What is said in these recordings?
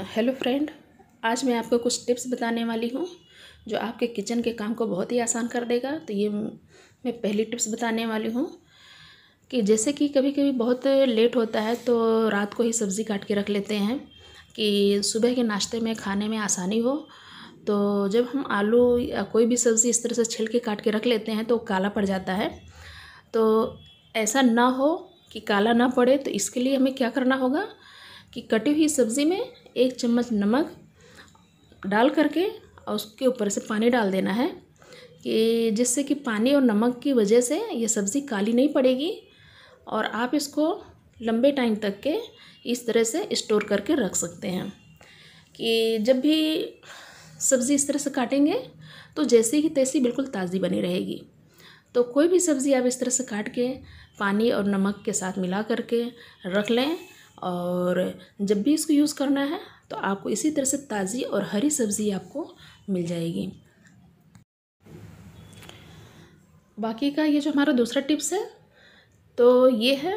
hello friend आज मैं आपको कुछ टिप्स बताने वाली हूँ जो आपके किचन के काम को बहुत ही आसान कर देगा तो ये मैं पहली टिप्स बताने वाली हूँ कि जैसे कि कभी कभी बहुत लेट होता है तो रात को ही सब्ज़ी काट के रख लेते हैं कि सुबह के नाश्ते में खाने में आसानी हो तो जब हम आलू या कोई भी सब्ज़ी इस तरह से छिल के काट के रख लेते हैं तो काला पड़ जाता है तो ऐसा ना हो कि काला ना पड़े तो इसके लिए हमें क्या करना होगा कि कटी हुई सब्ज़ी में एक चम्मच नमक डाल करके और उसके ऊपर से पानी डाल देना है कि जिससे कि पानी और नमक की वजह से ये सब्ज़ी काली नहीं पड़ेगी और आप इसको लंबे टाइम तक के इस तरह से स्टोर करके रख सकते हैं कि जब भी सब्ज़ी इस तरह से काटेंगे तो जैसी ही तैसी बिल्कुल ताज़ी बनी रहेगी तो कोई भी सब्ज़ी आप इस तरह से काट के पानी और नमक के साथ मिला करके रख लें और जब भी इसको यूज़ करना है तो आपको इसी तरह से ताज़ी और हरी सब्ज़ी आपको मिल जाएगी बाकी का ये जो हमारा दूसरा टिप्स है तो ये है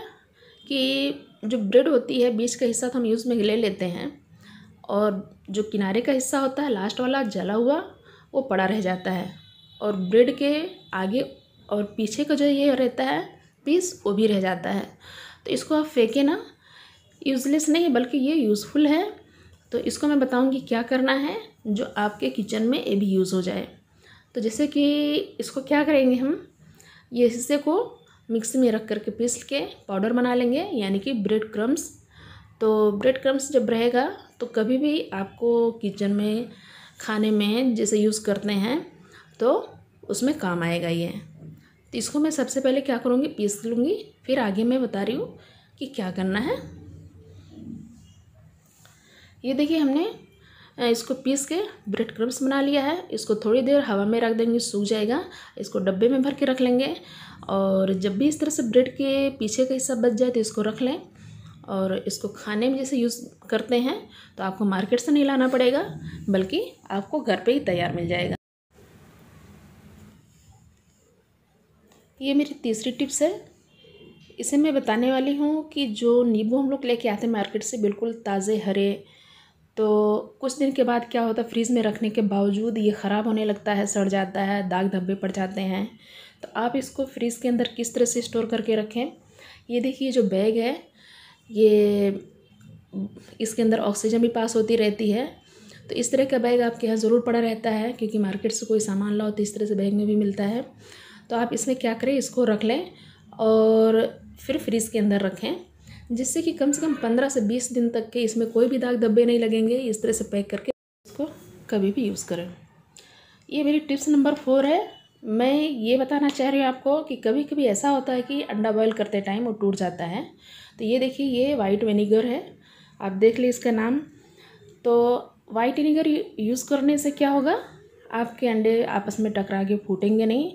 कि जो ब्रेड होती है बीच का हिस्सा तो हम यूज़ में ले लेते हैं और जो किनारे का हिस्सा होता है लास्ट वाला जला हुआ वो पड़ा रह जाता है और ब्रेड के आगे और पीछे का जो ये रहता है पीस वो भी रह जाता है तो इसको आप फेंके ना यूज़लेस नहीं बल्कि ये यूज़फुल है तो इसको मैं बताऊंगी क्या करना है जो आपके किचन में ये भी यूज़ हो जाए तो जैसे कि इसको क्या करेंगे हम ये हिस्से को मिक्सी में रख कर के पीस के पाउडर बना लेंगे यानी कि ब्रेड क्रम्स तो ब्रेड क्रम्स जब रहेगा तो कभी भी आपको किचन में खाने में जैसे यूज़ करते हैं तो उसमें काम आएगा ये तो इसको मैं सबसे पहले क्या करूँगी पीस लूँगी फिर आगे मैं बता रही हूँ कि क्या करना है ये देखिए हमने इसको पीस के ब्रेड क्रम्स बना लिया है इसको थोड़ी देर हवा में रख देंगे सूख जाएगा इसको डब्बे में भर के रख लेंगे और जब भी इस तरह से ब्रेड के पीछे का हिस्सा बच जाए तो इसको रख लें और इसको खाने में जैसे यूज़ करते हैं तो आपको मार्केट से नहीं लाना पड़ेगा बल्कि आपको घर पे ही तैयार मिल जाएगा ये मेरी तीसरी टिप्स है इसे मैं बताने वाली हूँ कि जो नींबू हम लोग लेके आते हैं मार्केट से बिल्कुल ताज़े हरे तो कुछ दिन के बाद क्या होता है फ्रीज़ में रखने के बावजूद ये ख़राब होने लगता है सड़ जाता है दाग धब्बे पड़ जाते हैं तो आप इसको फ्रीज़ के अंदर किस तरह से स्टोर करके रखें ये देखिए जो बैग है ये इसके अंदर ऑक्सीजन भी पास होती रहती है तो इस तरह का बैग आपके यहाँ ज़रूर पड़ा रहता है क्योंकि मार्केट से कोई सामान लाओ तो इस तरह से बैग में भी मिलता है तो आप इसमें क्या करें इसको रख लें और फिर फ्रीज़ के अंदर रखें जिससे कि कम से कम पंद्रह से बीस दिन तक के इसमें कोई भी दाग धब्बे नहीं लगेंगे इस तरह से पैक करके इसको कभी भी यूज़ करें ये मेरी टिप्स नंबर फोर है मैं ये बताना चाह रही हूँ आपको कि कभी कभी ऐसा होता है कि अंडा बॉयल करते टाइम वो टूट जाता है तो ये देखिए ये वाइट विनीगर है आप देख लें इसका नाम तो वाइट विनीगर यूज़ करने से क्या होगा आपके अंडे आपस में टकरा के फूटेंगे नहीं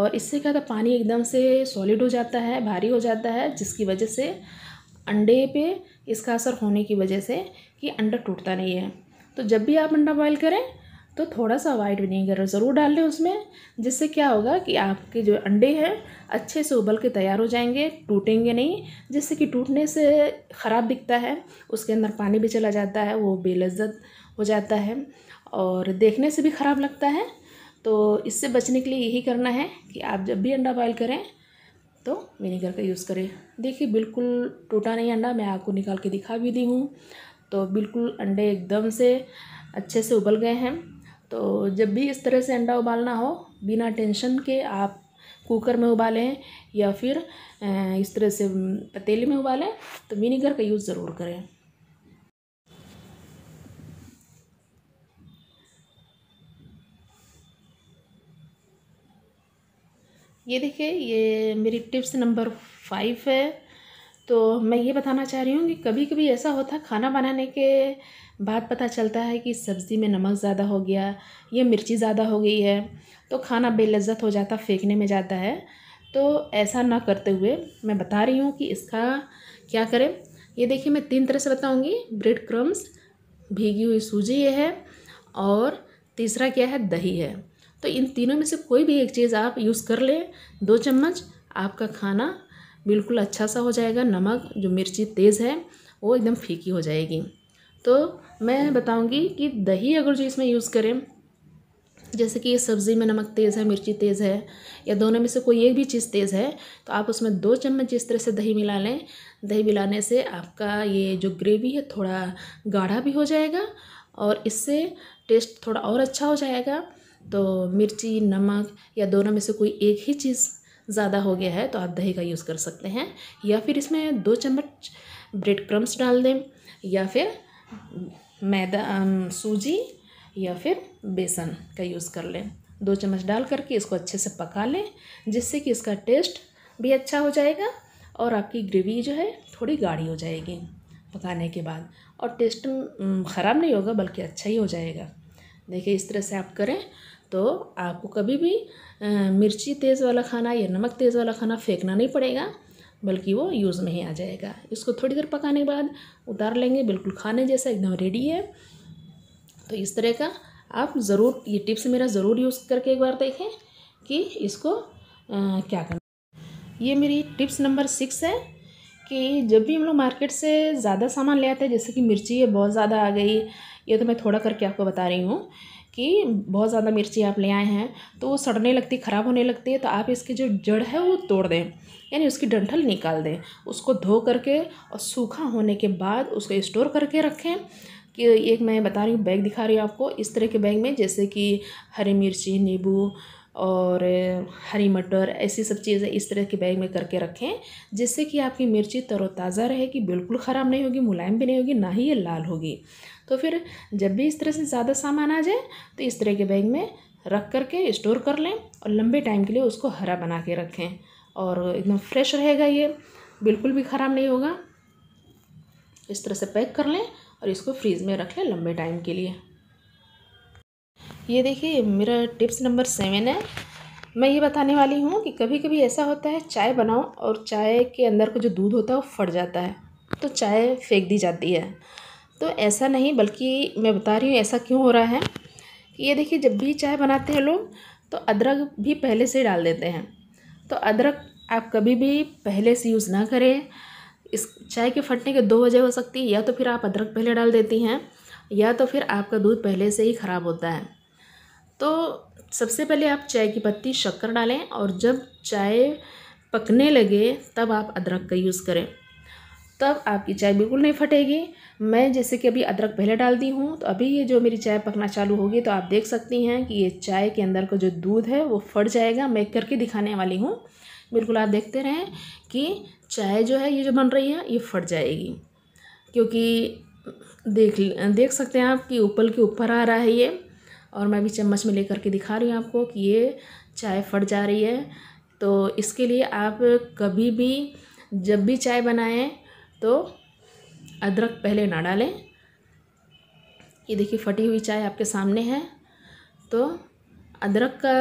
और इससे क्या था पानी एकदम से सॉलिड हो जाता है भारी हो जाता है जिसकी वजह से अंडे पे इसका असर होने की वजह से कि अंडा टूटता नहीं है तो जब भी आप अंडा बॉयल करें तो थोड़ा सा वाइट विनेगर ज़रूर डाल लें उसमें जिससे क्या होगा कि आपके जो अंडे हैं अच्छे से उबल के तैयार हो जाएंगे टूटेंगे नहीं जिससे कि टूटने से ख़राब दिखता है उसके अंदर पानी भी चला जाता है वो बेलज़्ज़त हो जाता है और देखने से भी ख़राब लगता है तो इससे बचने के लिए यही करना है कि आप जब भी अंडा बॉयल करें तो विनेगर का यूज़ करें देखिए बिल्कुल टूटा नहीं अंडा मैं आपको निकाल के दिखा भी दी हूँ तो बिल्कुल अंडे एकदम से अच्छे से उबल गए हैं तो जब भी इस तरह से अंडा उबालना हो बिना टेंशन के आप कुकर में उबालें या फिर इस तरह से पतीले में उबालें तो विनेगर का यूज़ ज़रूर करें ये देखिए ये मेरी टिप्स नंबर फाइव है तो मैं ये बताना चाह रही हूँ कि कभी कभी ऐसा होता खाना बनाने के बाद पता चलता है कि सब्ज़ी में नमक ज़्यादा हो गया या मिर्ची ज़्यादा हो गई है तो खाना बेलज़्ज़त हो जाता फेंकने में जाता है तो ऐसा ना करते हुए मैं बता रही हूँ कि इसका क्या करें ये देखिए मैं तीन तरह से बताऊँगी ब्रेड क्रम्स भीगी हुई सूजी ये है और तीसरा क्या है दही है तो इन तीनों में से कोई भी एक चीज़ आप यूज़ कर लें दो चम्मच आपका खाना बिल्कुल अच्छा सा हो जाएगा नमक जो मिर्ची तेज़ है वो एकदम फीकी हो जाएगी तो मैं बताऊंगी कि दही अगर जो इसमें यूज़ करें जैसे कि सब्ज़ी में नमक तेज़ है मिर्ची तेज़ है या दोनों में से कोई एक भी चीज़ तेज़ है तो आप उसमें दो चम्मच जिस तरह से दही मिला लें दही मिलाने से आपका ये जो ग्रेवी है थोड़ा गाढ़ा भी हो जाएगा और इससे टेस्ट थोड़ा और अच्छा हो जाएगा तो मिर्ची नमक या दोनों में से कोई एक ही चीज़ ज़्यादा हो गया है तो आप दही का यूज़ कर सकते हैं या फिर इसमें दो चम्मच ब्रेड क्रम्स डाल दें या फिर मैदा सूजी या फिर बेसन का यूज़ कर लें दो चम्मच डाल करके इसको अच्छे से पका लें जिससे कि इसका टेस्ट भी अच्छा हो जाएगा और आपकी ग्रेवी जो है थोड़ी गाढ़ी हो जाएगी पकाने के बाद और टेस्ट ख़राब नहीं होगा बल्कि अच्छा ही हो जाएगा देखिए इस तरह से आप करें तो आपको कभी भी मिर्ची तेज़ वाला खाना या नमक तेज़ वाला खाना फेंकना नहीं पड़ेगा बल्कि वो यूज़ में ही आ जाएगा इसको थोड़ी देर पकाने के बाद उतार लेंगे बिल्कुल खाने जैसा एकदम रेडी है तो इस तरह का आप ज़रूर ये टिप्स मेरा ज़रूर यूज़ करके एक बार देखें कि इसको आ, क्या करना ये मेरी टिप्स नंबर सिक्स है कि जब भी हम लोग मार्केट से ज़्यादा सामान ले आते हैं जैसे कि मिर्ची है बहुत ज़्यादा आ गई ये तो मैं थोड़ा करके आपको बता रही हूँ कि बहुत ज़्यादा मिर्ची आप ले आए हैं तो वो सड़ने लगती ख़राब होने लगती है तो आप इसकी जो जड़ है वो तोड़ दें यानी उसकी डंठल निकाल दें उसको धो करके और सूखा होने के बाद उसको स्टोर करके रखें कि एक मैं बता रही हूँ बैग दिखा रही हूँ आपको इस तरह के बैग में जैसे कि हरी मिर्ची नींबू और हरी मटर ऐसी सब चीज़ें इस तरह के बैग में करके रखें जिससे कि आपकी मिर्ची तरोताज़ा रहेगी बिल्कुल ख़राब नहीं होगी मुलायम भी नहीं होगी ना ही ये लाल होगी तो फिर जब भी इस तरह से ज़्यादा सामान आ जाए तो इस तरह के बैग में रख करके स्टोर कर लें और लंबे टाइम के लिए उसको हरा बना के रखें और एकदम फ्रेश रहेगा ये बिल्कुल भी ख़राब नहीं होगा इस तरह से पैक कर लें और इसको फ्रीज में रख लें लंबे टाइम के लिए ये देखिए मेरा टिप्स नंबर सेवन है मैं ये बताने वाली हूँ कि कभी कभी ऐसा होता है चाय बनाओ और चाय के अंदर का जो दूध होता है वो फट जाता है तो चाय फेंक दी जाती है तो ऐसा नहीं बल्कि मैं बता रही हूँ ऐसा क्यों हो रहा है ये देखिए जब भी चाय बनाते हैं लोग तो अदरक भी पहले से डाल देते हैं तो अदरक आप कभी भी पहले से यूज़ ना करें इस चाय के फटने के दो वजह हो सकती है या तो फिर आप अदरक पहले डाल देती हैं या तो फिर आपका दूध पहले से ही ख़राब होता है तो सबसे पहले आप चाय की पत्ती शक्कर डालें और जब चाय पकने लगे तब आप अदरक का यूज़ करें तब आपकी चाय बिल्कुल नहीं फटेगी मैं जैसे कि अभी अदरक पहले डाल दी हूँ तो अभी ये जो मेरी चाय पकना चालू होगी तो आप देख सकती हैं कि ये चाय के अंदर का जो दूध है वो फट जाएगा मैं करके दिखाने वाली हूँ बिल्कुल आप देखते रहें कि चाय जो है ये जो बन रही है ये फट जाएगी क्योंकि देख देख सकते हैं आप कि ऊपर के ऊपर आ रहा है ये और मैं भी चम्मच में लेकर के दिखा रही हूँ आपको कि ये चाय फट जा रही है तो इसके लिए आप कभी भी जब भी चाय बनाएं तो अदरक पहले ना डालें ये देखिए फटी हुई चाय आपके सामने है तो अदरक का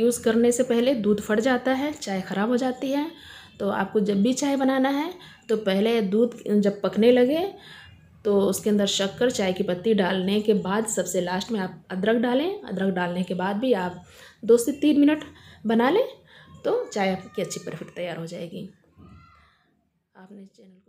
यूज़ करने से पहले दूध फट जाता है चाय ख़राब हो जाती है तो आपको जब भी चाय बनाना है तो पहले दूध जब पकने लगे तो उसके अंदर शक्कर चाय की पत्ती डालने के बाद सबसे लास्ट में आप अदरक डालें अदरक डालने के बाद भी आप दो से तीन मिनट बना लें तो चाय आपकी अच्छी परफेक्ट तैयार हो जाएगी आपने चैनल